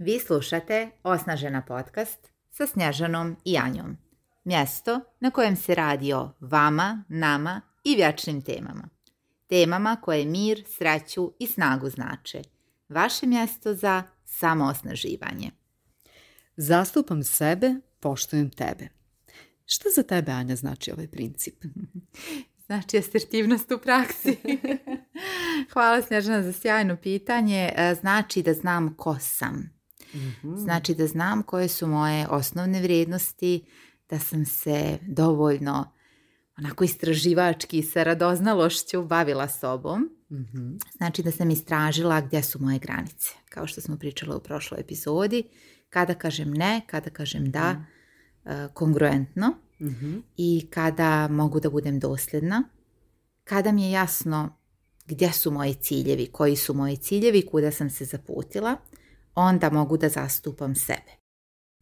Vi slušate Osnažena podcast sa Snježanom i Anjom. Mjesto na kojem se radi o vama, nama i vječnim temama. Temama koje mir, sreću i snagu znače. Vaše mjesto za samoosnaživanje. Zastupam sebe, poštujem tebe. Što za tebe, Anja, znači ovaj princip? Znači asertivnost u praksi. Hvala Snježana za sjajno pitanje. E, znači da znam ko sam. Mhm. Znači da znam koje su moje osnovne vrijednosti, da sam se dovoljno onako istraživački sa radoznalošću bavila sobom. Mhm. Znači da sam istražila gdje su moje granice, kao što smo pričali u prošloj epizodi. Kada kažem ne, kada kažem da, mhm. e, kongruentno i kada mogu da budem dosljedna. Kada mi je jasno gdje su moji ciljevi, koji su moji ciljevi, kuda sam se zaputila onda mogu da zastupam sebe.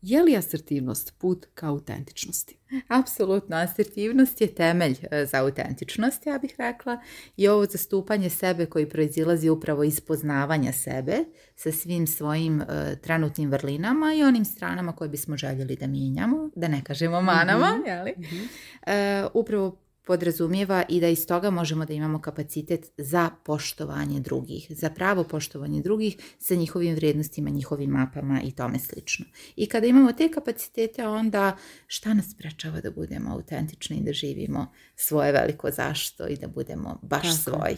Je li asertivnost put ka autentičnosti? Apsolutno, asertivnost je temelj e, za autentičnost, ja bih rekla, i ovo zastupanje sebe koji proizilazi upravo iz poznavanja sebe sa svim svojim e, trenutnim vrlinama i onim stranama koje bismo željeli da mijenjamo, da ne kažemo manama, mhm, mhm. e, upravo podrazumijeva i da iz toga možemo da imamo kapacitet za poštovanje drugih, za pravo poštovanje drugih sa njihovim vrijednostima, njihovim mapama i tome slično. I kada imamo te kapacitete, onda šta nas sprečava da budemo autentični i da živimo svoje veliko zašto i da budemo baš Tako. svoji.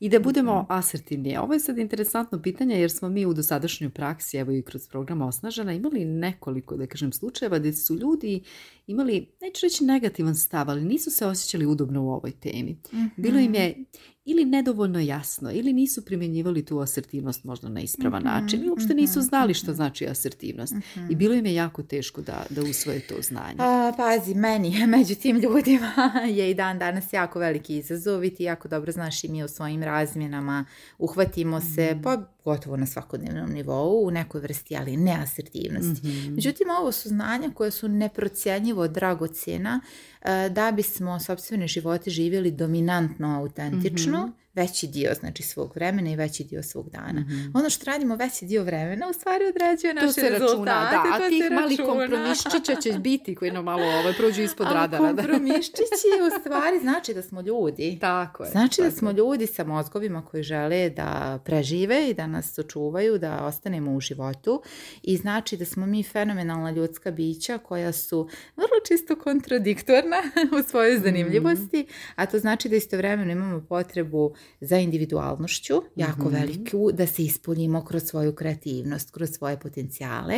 I da budemo mhm. asertivni. Ovo je sad interesantno pitanje jer smo mi u dosadašnjoj praksi, evo i kroz program Osnažena, imali nekoliko, da kažem, slučajeva gdje su ljudi imali, neću reći negativan stav, ali nisu se osjećali udobno u ovoj temi. Bilo im mhm. je ili nedovoljno jasno, ili nisu primjenjivali tu asertivnost možda na ispravan mhm, način, i uopšte nisu mhm, znali što mhm. znači asertivnost. I bilo im je jako teško da, da usvoje to znanje. Pa, pazi, meni, među tim ljudima je i dan danas jako veliki izazov i ti jako dobro znaš i mi u svojim razmjenama uhvatimo se, pa gotovo na svakodnevnom nivou, u nekoj vrsti, ali ne asertivnosti. Mhm. Međutim, ovo su znanja koje su neprocjenjivo dragocjena eh, da bismo sobstvene živote živjeli dominantno, autentično, mhm veći dio znači svog vremena i veći dio svog dana. Mhm. Ono što radimo veći dio vremena u stvari određuje naše rezultate. To se računa, da, a tih mali kompromiščića će biti koji nam malo ovo ovaj, prođu ispod a, radara. kompromiščići u stvari znači da smo ljudi. Tako je. Znači da smo ljudi sa mozgovima koji žele da prežive i da nas očuvaju, da ostanemo u životu i znači da smo mi fenomenalna ljudska bića koja su vrlo čisto kontradiktorna u svojoj mhm. zanimljivosti, a to znači da istovremeno imamo potrebu za individualnošću, jako mm veliku, da se ispunimo kroz svoju kreativnost, kroz svoje potencijale.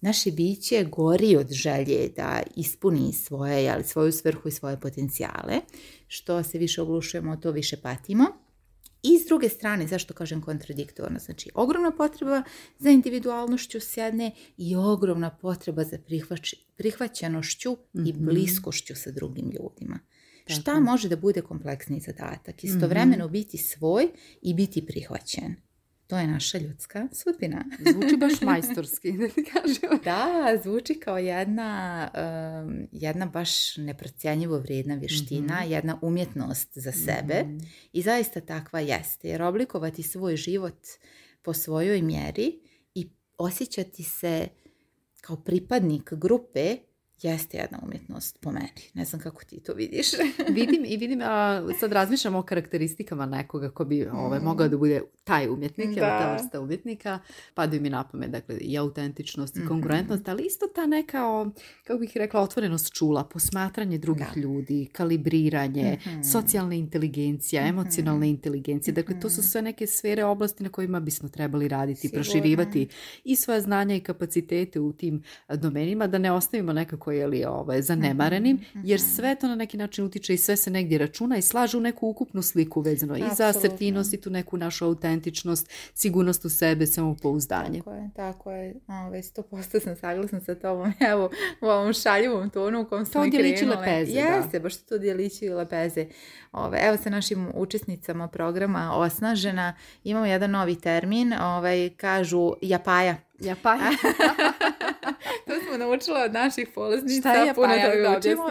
Naše biće gori od želje da ispuni svoje, ali svoju svrhu i svoje potencijale. Što se više oglušujemo, to više patimo. I s druge strane, zašto kažem kontradiktorno, znači ogromna potreba za individualnošću s i ogromna potreba za prihvaćenošću i mhm. bliskošću sa drugim ljudima. Šta može da bude kompleksni zadatak? Mhm. Istovremeno biti svoj i biti prihvaćen. To je naša ljudska sudbina. Zvuči baš majstorski, da ti kažem. Da, zvuči kao jedna, jedna baš neprocjenjivo vrijedna vještina, mhm. jedna umjetnost za sebe mhm. i zaista takva jeste. Jer oblikovati svoj život po svojoj mjeri i osjećati se kao pripadnik grupe jeste jedna umjetnost po meni. Ne znam kako ti to vidiš. vidim i vidim, a, sad razmišljam o karakteristikama nekoga ko bi ovaj, mm. mogao da bude taj umjetnik, da. ta vrsta umjetnika. Padaju mi na pamet, dakle, i autentičnost i mhm. konkurentnost, ali isto ta neka, kako bih rekla, otvorenost čula, posmatranje drugih ljudi, kalibriranje, mm-hmm. socijalna inteligencija, mhm. emocionalna inteligencija. Dakle, to su mhm. sve neke sfere oblasti na kojima bismo trebali raditi, proširivati i svoje znanja i kapacitete u tim domenima, da ne ostavimo nekako je li ovaj, mhm, zanemarenim, jer mhm. sve to na neki način utiče i sve se negdje računa i slažu u neku ukupnu sliku vezano i za asertivnost i tu neku našu autentičnost, sigurnost u sebe, samopouzdanje. Tako je, tako je. 100% ovaj, sam saglasna sa tobom, evo, u ovom šaljivom tonu u kom smo i krenule. Jeste, baš to djelići i lepeze. Ove, ovaj, evo sa našim učesnicama programa Osnažena imamo jedan novi termin, ovaj, kažu japaja. Japaja. smo naučila od naših polaznica šta je puno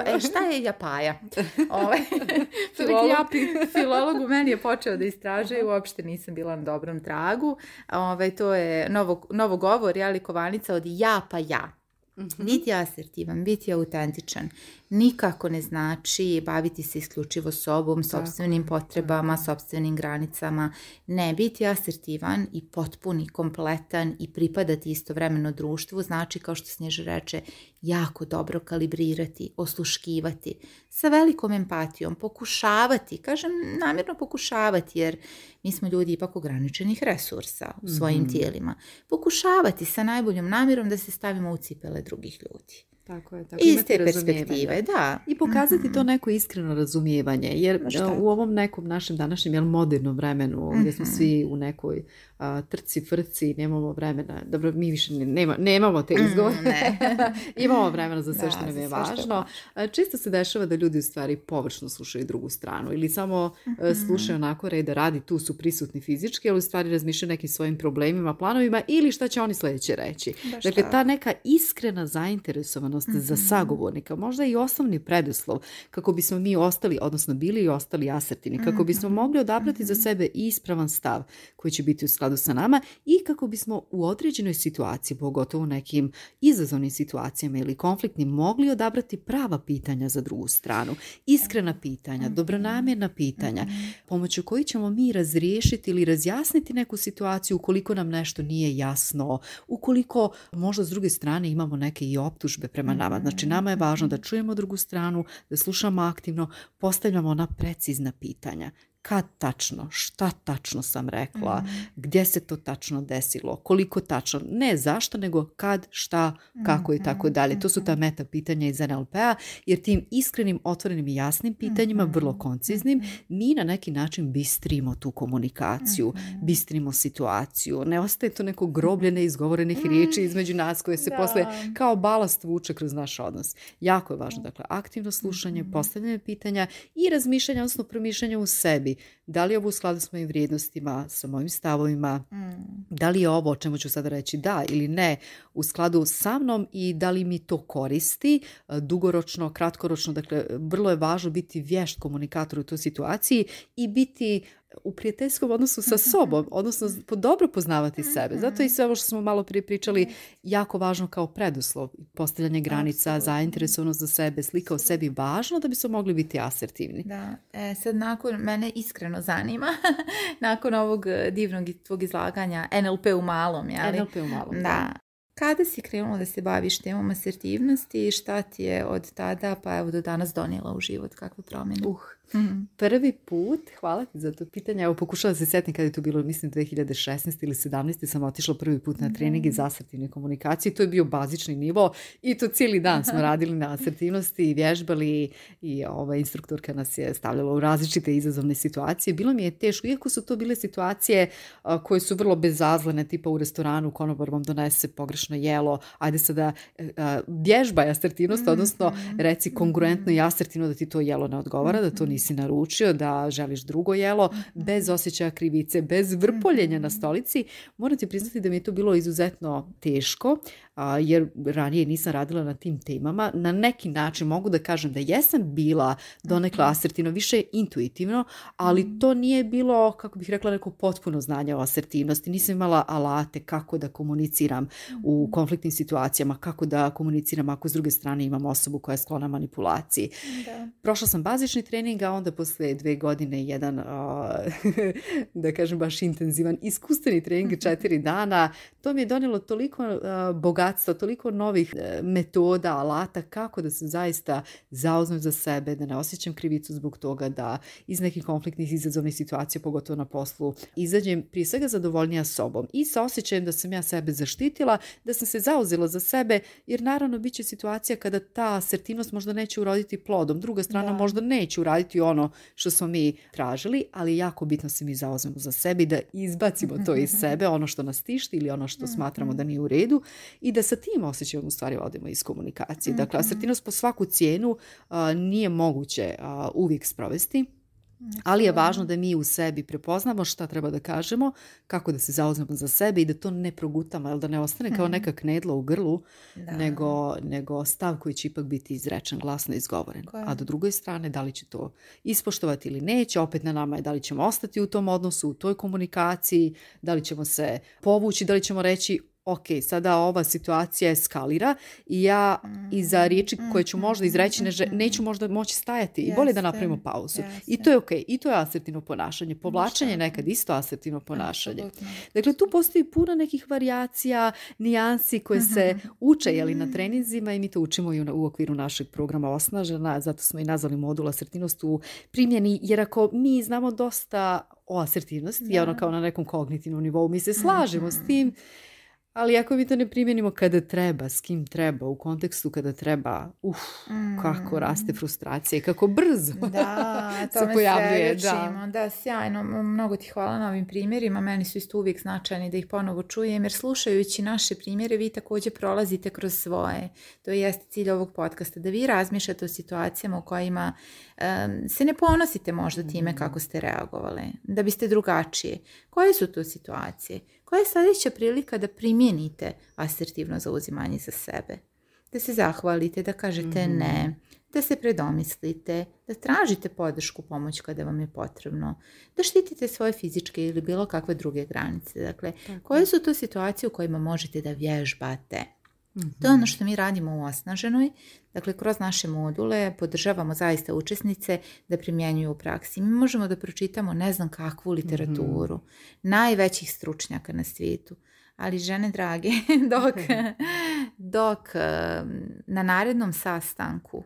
E, šta je japaja? filolog. u meni je počeo da istražuje, uopšte nisam bila na dobrom tragu. Ove, to je novo, novo govor, jeli kovanica od Japaja hmm Biti asertivan, biti autentičan. Nikako ne znači baviti se isključivo sobom, sobstvenim potrebama, sobstvenim granicama. Ne, biti asertivan i potpuni, kompletan i pripadati istovremeno društvu znači, kao što Snježa reče, jako dobro kalibrirati, osluškivati, sa velikom empatijom, pokušavati, kažem namjerno pokušavati jer mi smo ljudi ipak ograničenih resursa u svojim mhm. tijelima. Pokušavati sa najboljom namjerom da se stavimo u cipele drugih ljudi. Tako je, tako perspektive, da. I pokazati mhm. to neko iskreno razumijevanje, jer u ovom nekom našem današnjem, jel, modernom vremenu, gdje smo mhm. svi u nekoj trci, frci, nemamo vremena, dobro, mi više nema, nemamo te mm, izgovore, imamo vremena za sve što nam je važno. Čisto se dešava da ljudi u stvari površno slušaju drugu stranu ili samo e, mhm. slušaju onako reda radi, tu su prisutni fizički, ali u stvari razmišljaju nekim svojim problemima, planovima ili šta će oni sljedeće reći. Da dakle, ta neka iskrena zainteresovanost za mhm. sagovornika, možda i osnovni preduslov kako bismo mi ostali, odnosno bili i ostali asertivni, kako mhm. bismo mogli odabrati za mhm. sebe ispravan stav koji će biti u skladu sa nama i kako bismo u određenoj situaciji, pogotovo u nekim izazovnim situacijama ili konfliktnim, mogli odabrati prava pitanja za drugu stranu, iskrena pitanja, dobronamjerna pitanja, pomoću koji ćemo mi razriješiti ili razjasniti neku situaciju ukoliko nam nešto nije jasno, ukoliko možda s druge strane imamo neke i optužbe prema prema nama. Znači nama je važno da čujemo drugu stranu, da slušamo aktivno, postavljamo ona precizna pitanja kad tačno, šta tačno sam rekla, mhm. gdje se to tačno desilo, koliko tačno, ne zašto, nego kad, šta, kako mm. i tako mhm, dalje. To su ta mhm. meta pitanja iz NLP-a, jer tim iskrenim, otvorenim i jasnim pitanjima, vrlo konciznim, mi na neki način bistrimo tu komunikaciju, bistrimo situaciju. Ne ostaje to neko groblje neizgovorenih riječi između nas koje se da. posle kao balast vuče kroz naš odnos. Jako je važno, dakle, aktivno slušanje, postavljanje pitanja i razmišljanje, odnosno promišljanje u sebi da li je ovo u skladu s mojim vrijednostima, sa mojim stavovima, mm. da li je ovo, o čemu ću sada reći da ili ne, u skladu sa mnom i da li mi to koristi dugoročno, kratkoročno, dakle vrlo je važno biti vješt komunikator u toj situaciji i biti u prijateljskom odnosu sa sobom, odnosno dobro poznavati mhm, sebe. Zato mhm. i sve ovo što smo malo prije pričali jako važno kao preduslov, postavljanje granica, Absolutno. zainteresovanost za sebe, slika o sebi važno da bi smo mogli biti asertivni. Da, e, sad nakon, mene iskreno zanima, nakon ovog e, divnog tvog izlaganja NLP u malom, jeli? NLP u malom, da. Kada si krenula da se baviš temom asertivnosti i šta ti je od tada pa evo do danas donijela u život, kakvu promjene? Uh, mhm. prvi put, hvala ti za to pitanje, evo pokušala se sjetiti kada je to bilo, mislim 2016 ili 17 sam otišla prvi put na mhm. trening iz asertivne komunikacije, to je bio bazični nivo i to cijeli dan smo radili na asertivnosti i vježbali i ova instruktorka nas je stavljala u različite izazovne situacije. Bilo mi je teško, iako su to bile situacije koje su vrlo bezazlene, tipa u restoranu konobar vam donese pogrešno na jelo, ajde sada e, vježba asertivnost, mhm, odnosno mhm, reci mhm. kongruentno i asertivno da ti to jelo ne odgovara, da to nisi naručio, da želiš drugo jelo, bez osjećaja krivice, bez vrpoljenja na stolici. Moram ti priznati da mi je to bilo izuzetno teško, jer ranije nisam radila na tim temama. Na neki način mogu da kažem da jesam bila donekle asertivno, više intuitivno, ali to nije bilo, kako bih rekla, neko potpuno znanje o asertivnosti. Nisam imala alate kako da komuniciram u u konfliktnim situacijama, kako da komuniciram ako s druge strane imam osobu koja je sklona manipulaciji. Da. Prošla sam bazični trening, a onda posle dve godine jedan, da kažem baš intenzivan, iskustveni trening četiri dana. To mi je donijelo toliko bogatstva, toliko novih e, metoda, alata, kako da se zaista zauzmem za sebe, da ne osjećam krivicu zbog toga, da iz nekih konfliktnih izazovnih situacija, pogotovo na poslu, izađem prije svega zadovoljnija sobom i sa osjećajem da sam ja sebe zaštitila, da sam se zauzela za sebe, jer naravno bit će situacija kada ta asertivnost možda neće uroditi plodom. Druga strana možda neće uraditi ono što smo mi tražili, ali jako bitno se mi zauzemo za sebe da izbacimo to iz sebe, ono što nas tišti ili ono što smatramo da mhm. nije u redu i da sa tim osjećajom u stvari odemo iz komunikacije. Dakle, mhm. asertivnost po svaku cijenu nije moguće uvijek sprovesti ali je važno da mi u sebi prepoznamo šta treba da kažemo, kako da se zauzmemo za sebe i da to ne progutamo, da ne ostane kao mhm. neka knedla u grlu, Nego, nego stav koji će ipak biti izrečen, glasno izgovoren. A do drugoj strane, da li će to ispoštovati ili neće, opet na nama je da li ćemo ostati u tom odnosu, u toj komunikaciji, da li ćemo se povući, da li ćemo reći ok, sada ova situacija eskalira i ja mhm, iza riječi mhm, koje ću mhm, možda izreći neću možda moći stajati i bolje da napravimo pauzu. I to je ok, i to je asertivno ponašanje. Povlačenje nekad isto asertivno ponašanje. Dakle, tu postoji puno nekih varijacija, nijansi koje se uče jeli, na trenizima i mi to učimo i u okviru našeg programa Osnažena, zato smo i nazvali modul asertivnost u primjeni, jer ako mi znamo dosta o asertivnosti, ja. ono kao na nekom kognitivnom nivou, mi se slažemo s tim, ali ako mi to ne primjenimo kada treba, s kim treba, u kontekstu kada treba, uf, mm. kako raste frustracija i kako brzo da, se pojavljuje. Da. da, sjajno. Mnogo ti hvala na ovim primjerima. Meni su isto uvijek značajni da ih ponovo čujem, jer slušajući naše primjere vi također prolazite kroz svoje. To je cilj ovog podcasta, da vi razmišljate o situacijama u kojima se ne ponosite možda time mm. kako ste reagovali, da biste drugačije. Koje su to situacije? Koja je sljedeća prilika da primijenite asertivno zauzimanje za sebe? Da se zahvalite, da kažete mhm. ne, da se predomislite, da tražite podršku, pomoć kada vam je potrebno, da štitite svoje fizičke ili bilo kakve druge granice. Dakle, koje su to situacije u kojima možete da vježbate? To je ono što mi radimo u Osnaženoj. Dakle, kroz naše module podržavamo zaista učesnice da primjenjuju u praksi. Mi možemo da pročitamo ne znam kakvu literaturu, mhm. najvećih stručnjaka na svijetu. Ali žene drage, dok, dok na narednom sastanku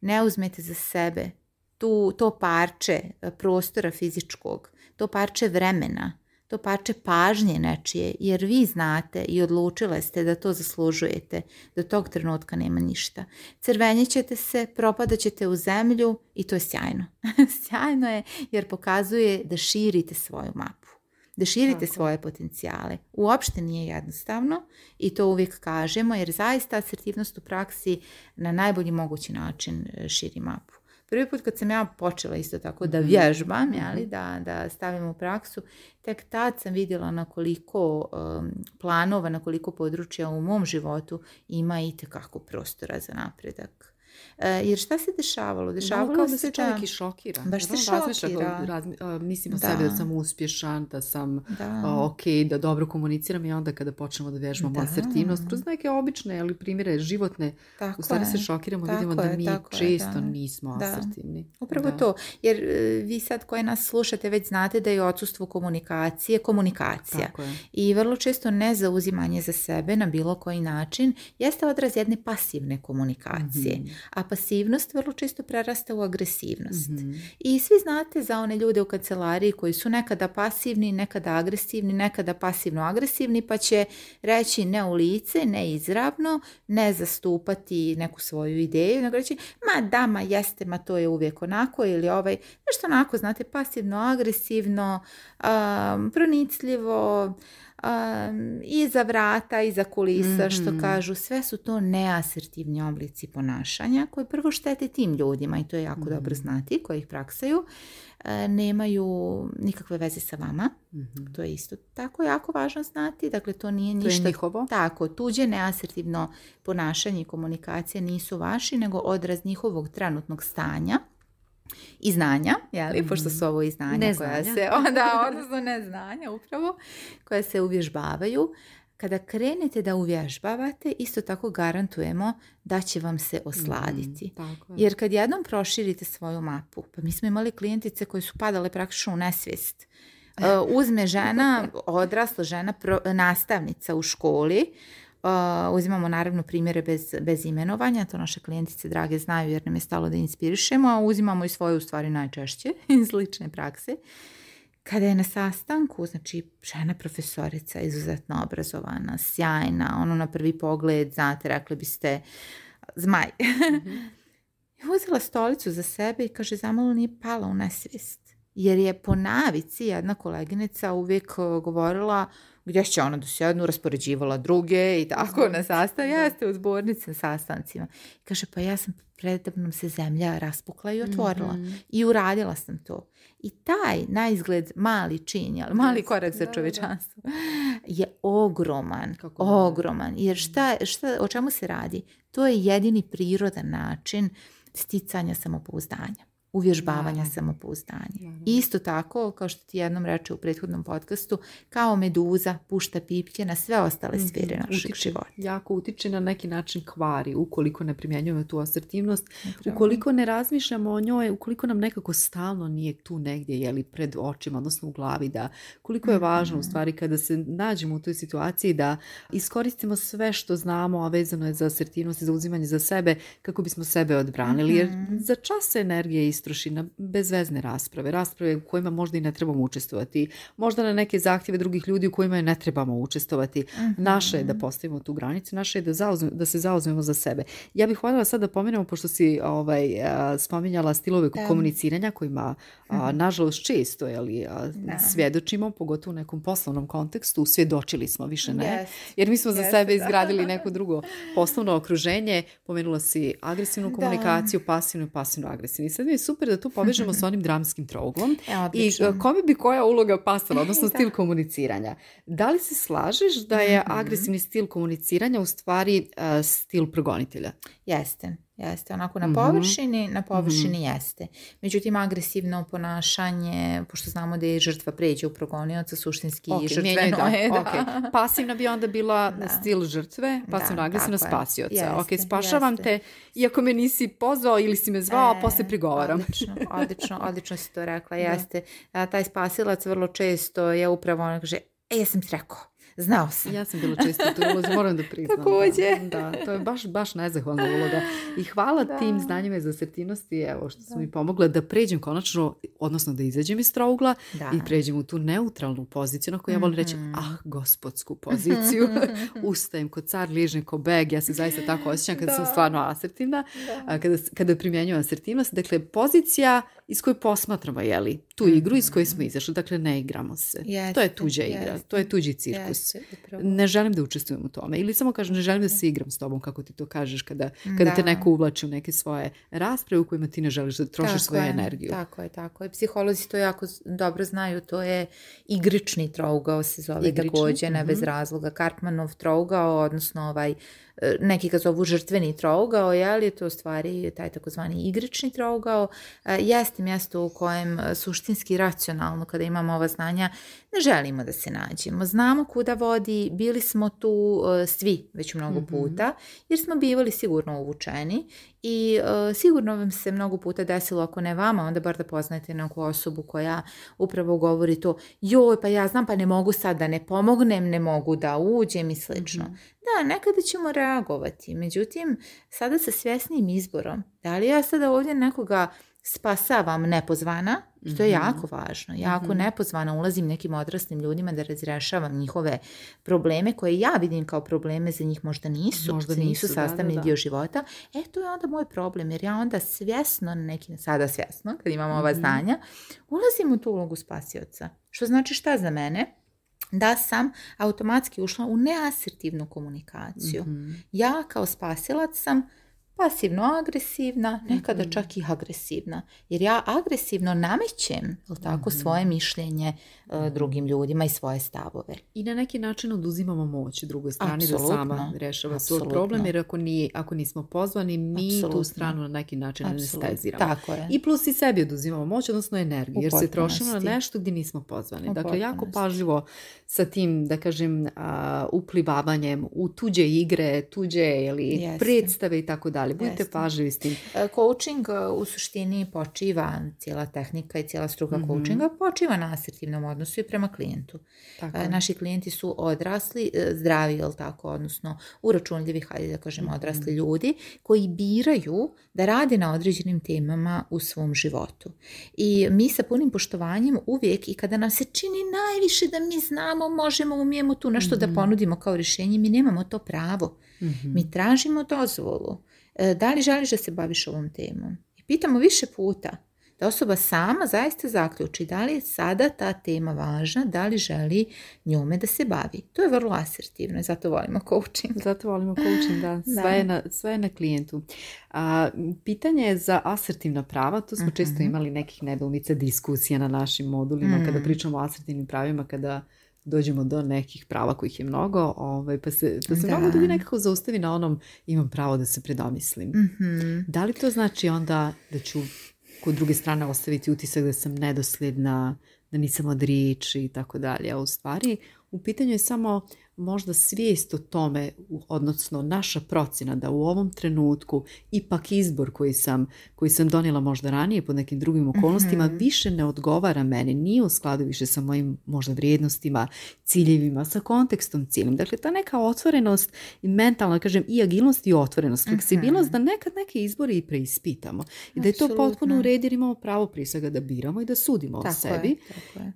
ne uzmete za sebe tu, to parče prostora fizičkog, to parče vremena, to pače pažnje nečije, jer vi znate i odlučile ste da to zaslužujete. Do tog trenutka nema ništa. Crvenje ćete se, propadaćete ćete u zemlju i to je sjajno. sjajno je jer pokazuje da širite svoju mapu. Da širite svoje potencijale. Uopšte nije jednostavno i to uvijek kažemo jer zaista asertivnost u praksi na najbolji mogući način e, širi mapu. Prvi put kad sam ja počela isto tako da mhm. vježbam, jeli, mhm. da, da stavim u praksu, tek tad sam vidjela na koliko um, planova, na koliko područja u mom životu ima i tekako prostora za napredak. E, jer šta se dešavalo? Ono dešavalo kao se da se čovjek i šokira. Baš se šokira. mislim o da. sebi da sam uspješan, da sam da. E, ok, da dobro komuniciram i onda kada počnemo da vježbamo asertivnost, kroz neke obične ali primjere životne, u stvari se šokiramo, vidimo da mi često nismo asertivni. Upravo to, jer e, vi sad koje nas slušate već znate da je odsustvo komunikacije komunikacija. I vrlo često nezauzimanje za sebe na bilo koji način jeste odraz jedne pasivne komunikacije. Mhm a pasivnost vrlo čisto prerasta u agresivnost. Mhm. I svi znate za one ljude u kancelariji koji su nekada pasivni, nekada agresivni, nekada pasivno-agresivni, pa će reći ne u lice, ne izravno, ne zastupati neku svoju ideju, nego reći ma da, ma jeste, ma to je uvijek onako ili ovaj, nešto onako, znate, pasivno-agresivno, um, pronicljivo, um, iza vrata, iza kulisa, što mhm. kažu, sve su to neasertivni oblici ponašanja koji prvo štete tim ljudima i to je jako dobro mhm. znati koji ih praksaju, e, nemaju nikakve veze sa vama. Mhm. To je isto tako jako važno znati, dakle to nije to ništa njihovo. Tako, tuđe neasertivno ponašanje i komunikacija nisu vaši, nego odraz njihovog trenutnog stanja i znanja, pošto mhm. su ovo i znanja koja se, onda, odnosno neznanja upravo, koja se uvježbavaju. Kada krenete da uvježbavate, isto tako garantujemo da će vam se mhm, osladiti. Jer kad jednom proširite svoju mapu, pa mi smo imali klijentice koje su padale praktično u nesvijest. E, uzme žena, odrasla žena, nastavnica u školi, Uzimamo naravno primjere bez, bez imenovanja, to naše klijentice drage znaju jer nam je stalo da inspirišemo, a uzimamo i svoje u stvari najčešće iz lične prakse. Kada je na sastanku, znači žena profesorica, izuzetno obrazovana, sjajna, ono na prvi pogled, znate, rekli biste zmaj. mm uzela stolicu za sebe i kaže zamalo nije pala u nesvijest. Jer je po navici jedna koleginica uvijek e, govorila gdje će ona dosjednu, raspoređivala druge i tako na sastav, ja ste u zbornici na sastancima. kaže, pa ja sam predavnom se zemlja raspukla i mhm. otvorila i uradila sam to. I taj naizgled mali čin, ali mali korak za čovečanstvo je ogroman, Kako ogroman. Jer mhm. šta, šta, o čemu se radi? To je jedini prirodan način sticanja samopouzdanja uvježbavanja samopouzdanja. Isto tako, kao što ti jednom reče u prethodnom podcastu, kao meduza pušta pipke na sve ostale mhm, sfere mm-hmm. našeg života. Jako utiče na neki način kvari, ukoliko ne primjenjujemo tu asertivnost, ukoliko ne razmišljamo o njoj, ukoliko nam nekako stalno nije tu negdje, jeli pred očima, odnosno u glavi, da koliko je važno mm u mhm. stvari kada se nađemo u toj situaciji da iskoristimo sve što znamo, a vezano je za asertivnost i za uzimanje za sebe, kako bismo sebe odbranili, jer mhm. za čas energije i istroši na bezvezne rasprave, rasprave u kojima možda i ne trebamo učestvovati, možda na neke zahtjeve drugih ljudi u kojima ne trebamo učestvovati. Mhm, naše je da mhm. postavimo tu granicu, naše je da, da se zauzmemo za sebe. Ja bih voljela sad da pomenemo, pošto si ovaj, spominjala stilove komuniciranja kojima, mhm. nažalost, često ali a, svjedočimo, pogotovo u nekom poslovnom kontekstu, svjedočili smo više ne, jer mi smo za sebe izgradili neko drugo poslovno okruženje, pomenula si agresivnu komunikaciju, pasivnu i pasivnu agresivnu. Sad mi super da tu povežemo s onim dramskim trouglom. E, I e, kome bi koja uloga pasala, odnosno stil komuniciranja. Da li se slažeš da je mhm. agresivni stil komuniciranja u stvari e, stil progonitelja? Jeste. Jeste, onako na mhm. površini, na mhm. površini jeste. Međutim, agresivno ponašanje, pošto znamo da je žrtva pređe u progonioca, suštinski okay, žrtveno je. okay. Pasivna bi onda bila da. stil žrtve, pasivno agresivno spasioca. Jeste, ok, spašavam te, iako me nisi pozvao ili si me zvao, e, posle prigovaram. Odlično, odlično, odlično si to rekla, jeste. A, taj spasilac vrlo često je upravo ono kaže, e, ja sam ti rekao, Znao sam. Ja sam bila često u moram da priznam. Također. Da, to je baš, baš najzahvalna uloga. I hvala tim znanjima za asertivnosti, evo, što su mi pomogle da pređem konačno, odnosno da izađem iz trougla i pređem u tu neutralnu poziciju, na koju ja volim reći, mhm. ah, gospodsku poziciju. Ustajem kod car, ližem ko beg, ja se zaista tako osjećam kada sam stvarno asertivna, kada, kada primjenjujem asertivnost. Dakle, pozicija iz koje posmatramo jeli, tu mhm, igru iz koje mhm. smo izašli. Dakle, ne igramo se. to je tuđa igra, to je tuđi cirkus. ne želim da učestvujem u tome. Ili samo kažem, ne želim da se igram s tobom, kako ti to kažeš, kada, kada te neko uvlači u neke svoje rasprave u kojima ti ne želiš da trošiš svoju energiju. Tako je, tako je. Psiholozi to jako dobro znaju. To je igrični trougao se zove igrični, takođe, ne bez mhm. razloga. Karpmanov trougao, odnosno ovaj e, neki ga zovu žrtveni trougao, je li to u stvari taj takozvani igrični trougao, e, jest jeste mjesto u kojem e, suštinski racionalno kada imamo ova znanja ne želimo da se nađemo. Znamo kuda vodi, bili smo tu e, svi već mnogo mhm. puta jer smo bivali sigurno uvučeni i e, sigurno vam se mnogo puta desilo ako ne vama, onda bar da poznajete neku osobu koja upravo govori to joj pa ja znam pa ne mogu sad da ne pomognem, ne mogu da uđem i slično. Mhm. Da, nekada ćemo reagovati, međutim sada sa svjesnim izborom, da li ja sada ovdje nekoga spasavam nepozvana, što je mhm. jako važno. Ja ako mhm. nepozvana ulazim nekim odraslim ljudima da razrešavam njihove probleme koje ja vidim kao probleme za njih možda nisu, možda nisu, sastavni dio života, e to je onda moj problem jer ja onda svjesno, nekim sada svjesno kad imam ova mhm. znanja, ulazim u tu ulogu spasioca. Što znači šta za mene? da sam automatski ušla u neasertivnu komunikaciju. Ja kao spasilac sam pasivno-agresivna, nekada mhm. čak i agresivna. Jer ja agresivno namećem tako, mhm. svoje mišljenje e, drugim ljudima i svoje stavove. I na neki način oduzimamo moć drugoj strani da sama rešava svoj problem, jer ako, ni, ako nismo pozvani, mi tu stranu na neki način anesteziramo. Tako I plus i sebi oduzimamo moć, odnosno energiju, jer se trošimo na nešto gdje nismo pozvani. Dakle, jako pažljivo sa tim, da kažem, uplivavanjem u tuđe igre, tuđe ili predstave i tako dalje budite pažljivi s tim. E, coaching e, u suštini počiva, cijela tehnika i cijela struka mm coachinga počiva na asertivnom odnosu i prema klijentu. E, naši klijenti su odrasli, zdravi, jel tako, odnosno uračunljivi, hajde da kažem, mhm. odrasli ljudi koji biraju da rade na određenim temama u svom životu. I mi sa punim poštovanjem uvijek i kada nam se čini najviše da mi znamo, možemo, umijemo tu nešto da mhm. ponudimo kao rješenje, mi nemamo to pravo. Mhm. Mi tražimo dozvolu E, da li želiš da se baviš ovom temom. I pitamo više puta da osoba sama zaista zaključi da li je sada ta tema važna, da li želi njome da se bavi. To je vrlo asertivno i zato volimo coaching. Zato volimo coaching, da. Sve, Je, na, sve na klijentu. A, pitanje je za asertivna prava. Tu smo mhm. često imali nekih nedoumica diskusija na našim modulima mm. kada pričamo o asertivnim pravima, kada dođemo do nekih prava kojih je mnogo, ovaj, pa se, pa se da. mnogo nekako zaustavi na onom imam pravo da se predomislim. mm Da li to znači onda da ću kod druge strane ostaviti utisak da sam nedosljedna, da nisam od riči i tako dalje, a u stvari u pitanju je samo možda svijest o tome, odnosno naša procjena da u ovom trenutku ipak izbor koji sam, koji sam donijela možda ranije pod nekim drugim mhm. okolnostima više ne odgovara meni, nije u skladu više sa mojim možda vrijednostima, ciljevima, sa kontekstom ciljem. Dakle, ta neka otvorenost i mentalna, kažem, i agilnost i otvorenost, mhm. fleksibilnost, da nekad neke izbore i preispitamo. I da je to potpuno u redu jer imamo pravo prije da biramo i da sudimo tako o sebi.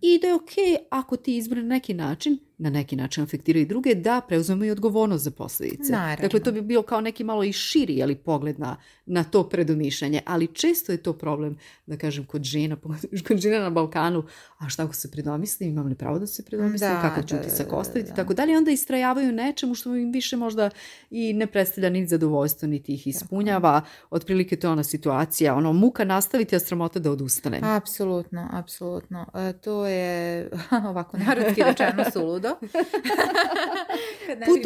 I da je ok ako ti izbori na neki način na neki način afektiraju druge, da preuzmemo i odgovornost za posljedice. Dakle, to bi bio kao neki malo i širi jeli, pogled na, na to predomišljanje, ali često je to problem, da kažem, kod žena, kod žena na Balkanu, a šta ako se predomislim, imam li pravo da se predomislim, da, kako ću se ostaviti, da. tako dalje, onda istrajavaju nečemu što im više možda i ne predstavlja ni zadovoljstvo, niti ih ispunjava, otprilike to je ona situacija, ono, muka nastaviti, a sramota da odustane. Apsolutno, apsolutno. E, to je ovako narodski čudo. Put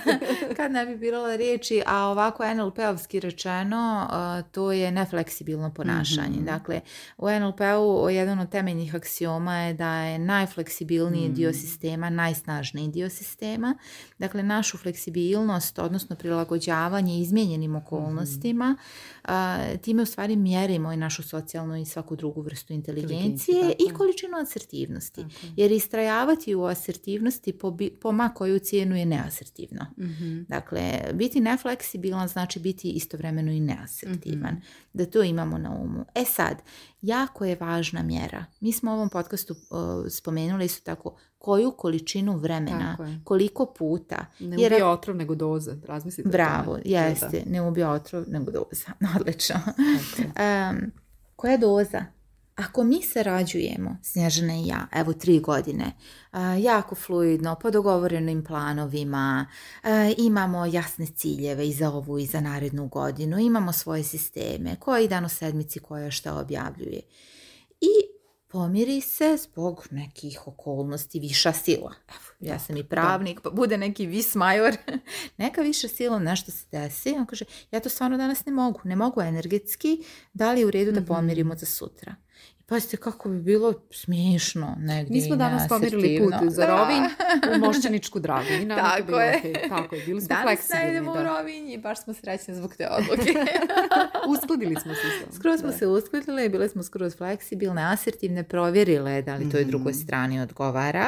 Kad ne bi bilo riječi, a ovako NLP-ovski rečeno, to je nefleksibilno ponašanje. Mhm. Dakle, u NLP-u jedan od temeljnih aksioma je da je najfleksibilniji dio mhm. sistema, najsnažniji dio sistema. Dakle, našu fleksibilnost, odnosno prilagođavanje izmijenjenim mhm. okolnostima, time u stvari mjerimo i našu socijalnu i svaku drugu vrstu inteligencije i količinu asertivnosti. Jer istrajavati u asertivnosti asertivnosti po, po ma koju cijenu je neasertivno. Mhm. Dakle, biti nefleksibilan znači biti istovremeno i neasertivan. Mhm. Da to imamo na umu. E sad, jako je važna mjera. Mi smo u ovom podcastu spomenuli su tako koju količinu vremena, koliko puta. Ne jer... ubija otrov nego doza, razmislite. Bravo, jeste. Ne ubija otrov nego doza. Odlično. um, koja doza? Ako mi sarađujemo, Snježana i ja, evo tri godine, e, jako fluidno, po dogovorenim planovima, e, imamo jasne ciljeve i za ovu i za narednu godinu, imamo svoje sisteme, koji dan u sedmici koja šta objavljuje. I pomiri se zbog nekih okolnosti viša sila. Evo, ja sam i pravnik, pa bude neki vis major. Neka viša sila, nešto se desi. On kaže, ja to stvarno danas ne mogu. Ne mogu energetski. Da li je u redu da mhm. pomirimo za sutra? Pazite kako bi bilo smiješno negdje. Mi smo danas pomirili put za da. Rovinj u Mošćaničku dragu. Tako je. tako je, bili smo danas fleksibilni. idemo u Rovinj i baš smo srećni zbog te odluke. smo se. Skroz smo se uskladili, bile smo skroz fleksibilne, asertivne, provjerile da li toj mhm. drugoj strani odgovara.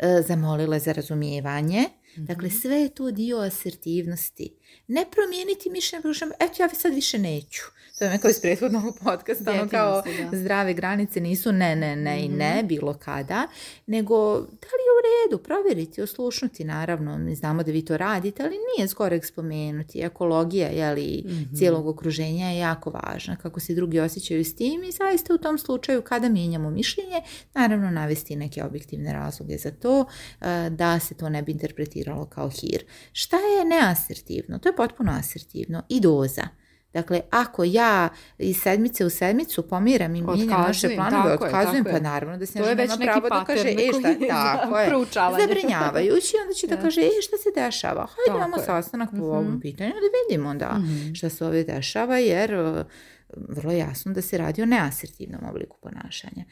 Eh, zamolile za razumijevanje. Mhm. Dakle, sve je to dio asertivnosti. Ne promijeniti mišljenje, eto ja sad više neću. To je neko iz prethodnog podcasta, ono kao se, zdrave granice nisu ne, ne, ne i ne, mhm. bilo kada. Nego, da li redu, provjeriti, oslušnuti, naravno, znamo da vi to radite, ali nije zgoreg spomenuti. Ekologija jeli, mm cijelog okruženja je jako važna, kako se drugi osjećaju s tim i zaista u tom slučaju kada mijenjamo mišljenje, naravno navesti neke objektivne razloge za to, eh, da se to ne bi interpretiralo kao hir. Šta je neasertivno? To je potpuno asertivno i doza. Dakle, ako ja iz sedmice u sedmicu pomiram i mijenjam naše planove, otkazujem, pa naravno da se ne ima pravo da kaže, e šta, tako je, zabrinjavajući, onda će da kaže, e šta se dešava, hajde imamo sastanak po ovom mhm. pitanju, da vidimo da mhm. šta se ovdje dešava, jer e, vrlo jasno da se radi o neasertivnom obliku ponašanja.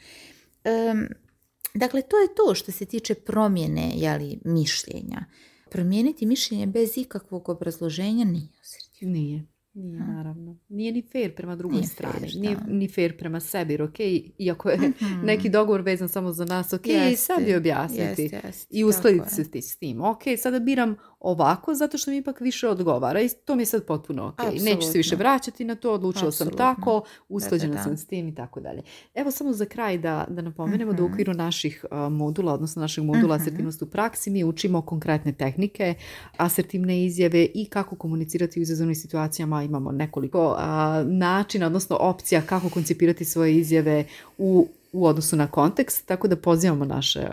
dakle, to je to što se tiče promjene jeli, mišljenja. Promijeniti mišljenje bez ikakvog obrazloženja nije asertivno. Nije. Nije, naravno. Nije ni fair prema drugoj strani. nije ni fair prema sebi, jer ok, iako je mhm. neki dogovor vezan samo za nas, ok, sad sebi objasniti jeste, i uskladiti se s tim. Ok, sada biram ovako zato što mi ipak više odgovara i to mi je sad potpuno ok. Neću se više vraćati na to, odlučila sam tako, usklađena sam s tim i tako dalje. Evo samo za kraj da, da napomenemo da u mhm. okviru naših uh, modula, odnosno našeg modula mm u praksi mi učimo konkretne tehnike, asertivne izjave i kako komunicirati u izazovnim situacijama. Imamo nekoliko uh, načina, odnosno opcija kako koncipirati svoje izjave u u odnosu na kontekst, tako da pozivamo naše,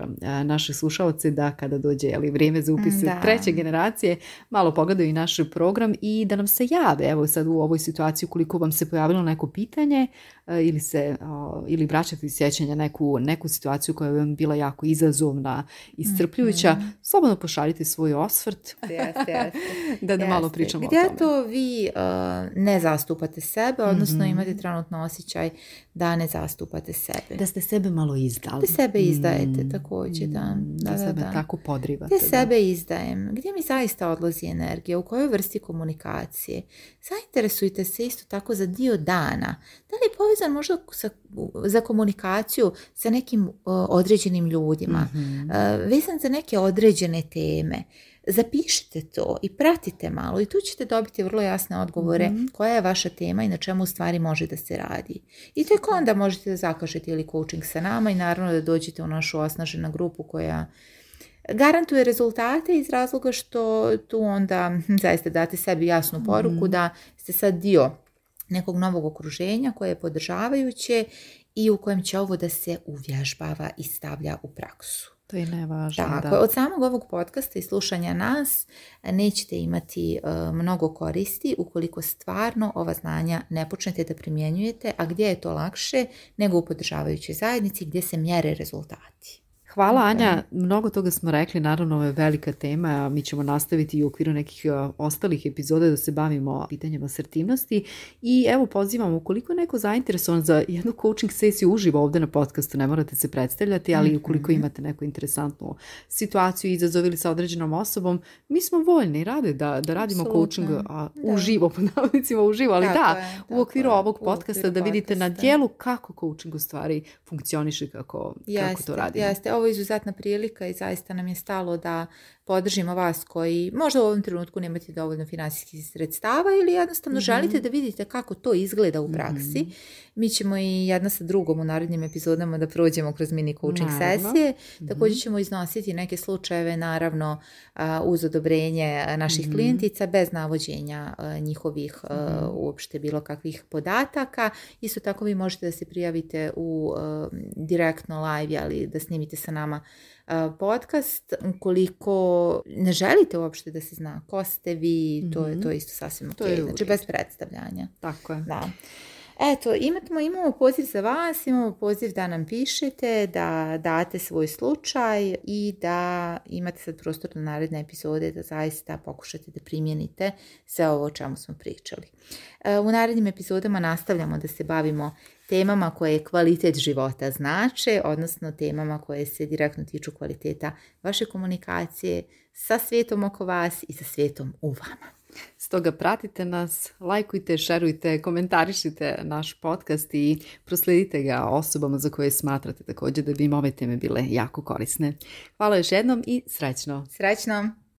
naše slušalce da kada dođe jeli, vrijeme za upis da. treće generacije, malo pogledaju i naš program i da nam se jave, evo sad u ovoj situaciji koliko vam se pojavilo neko pitanje ili se ili vraćate sjećanja neku, neku situaciju koja je vam bila jako izazovna i mhm. strpljujuća, mm slobodno pošaljite svoj osvrt da, da malo pričamo Gdje o tome. to vi ne zastupate sebe, odnosno mhm. imate trenutno osjećaj da ne zastupate sebe. Da ste sebe malo izdali. Te sebe izdajete mm. također, da. Mm, da, sebe tako podrivate. Te sebe izdajem. Gdje mi zaista odlazi energija? U kojoj vrsti komunikacije? Zainteresujte se isto tako za dio dana. Da li je povezan možda sa, za komunikaciju sa nekim određenim ljudima? mm vezan za neke određene teme zapišite to i pratite malo i tu ćete dobiti vrlo jasne odgovore mhm. koja je vaša tema i na čemu u stvari može da se radi. I tek onda možete da zakažete ili coaching sa nama i naravno da dođete u našu osnaženu grupu koja garantuje rezultate iz razloga što tu onda hm, zaista date sebi jasnu poruku mhm. da ste sad dio nekog novog okruženja koje je podržavajuće i u kojem će ovo da se uvježbava i stavlja u praksu. Tako, od samog ovog podcasta i slušanja nas e, nećete imati e, mnogo koristi ukoliko stvarno ova znanja ne počnete da primjenjujete, a gdje je to lakše nego u podržavajućoj zajednici gdje se mjere rezultati. Hvala Anja, mnogo toga smo rekli, naravno ovo je velika tema, mi ćemo nastaviti i u okviru nekih ostalih epizoda da se bavimo pitanjem asertivnosti i evo pozivam ukoliko je neko zainteresovan za jednu coaching sesiju uživo ovdje na podcastu, ne morate se predstavljati, ali mhm. ukoliko imate neku interesantnu situaciju i izazovili sa određenom osobom, mi smo voljni, rade da, da radimo Absolutno. coaching uživo, po navodnicima uživo, ali da, u okviru ovog podcasta da vidite na dijelu kako coaching u stvari funkcioniše, kako, kako to radimo. Jeste, ovo ovo izuzetna prilika i zaista nam je stalo da podržimo vas koji možda u ovom trenutku nemate dovoljno financijskih sredstava ili jednostavno mm želite da vidite kako to izgleda u praksi. Mhm. Mi ćemo i jedna sa drugom u narednim epizodama da prođemo kroz mini coaching sesije. Mhm. Također ćemo iznositi neke slučajeve naravno uz odobrenje naših mhm. klijentica bez navođenja njihovih uopšte bilo kakvih podataka. Isto tako vi možete da se prijavite u direktno live ali da snimite sa nama podcast. Ukoliko ne želite uopšte da se zna ko ste vi, to je to mhm. isto sasvim to Je znači bez predstavljanja. Tako je. Da. Eto, imamo, imamo poziv za vas, imamo poziv da nam pišete, da date svoj slučaj i da imate sad prostor na naredne epizode da zaista pokušate da primijenite sve ovo o čemu smo pričali. E, u narednim epizodama nastavljamo da se bavimo temama koje kvalitet života znače, odnosno temama koje se direktno tiču kvaliteta vaše komunikacije sa svijetom oko vas i sa svijetom u vama. Stoga pratite nas, lajkujte, šerujte, komentarišite naš podcast i proslijedite ga osobama za koje smatrate također da bi im ove teme bile jako korisne. Hvala još jednom i srećno! Srećno!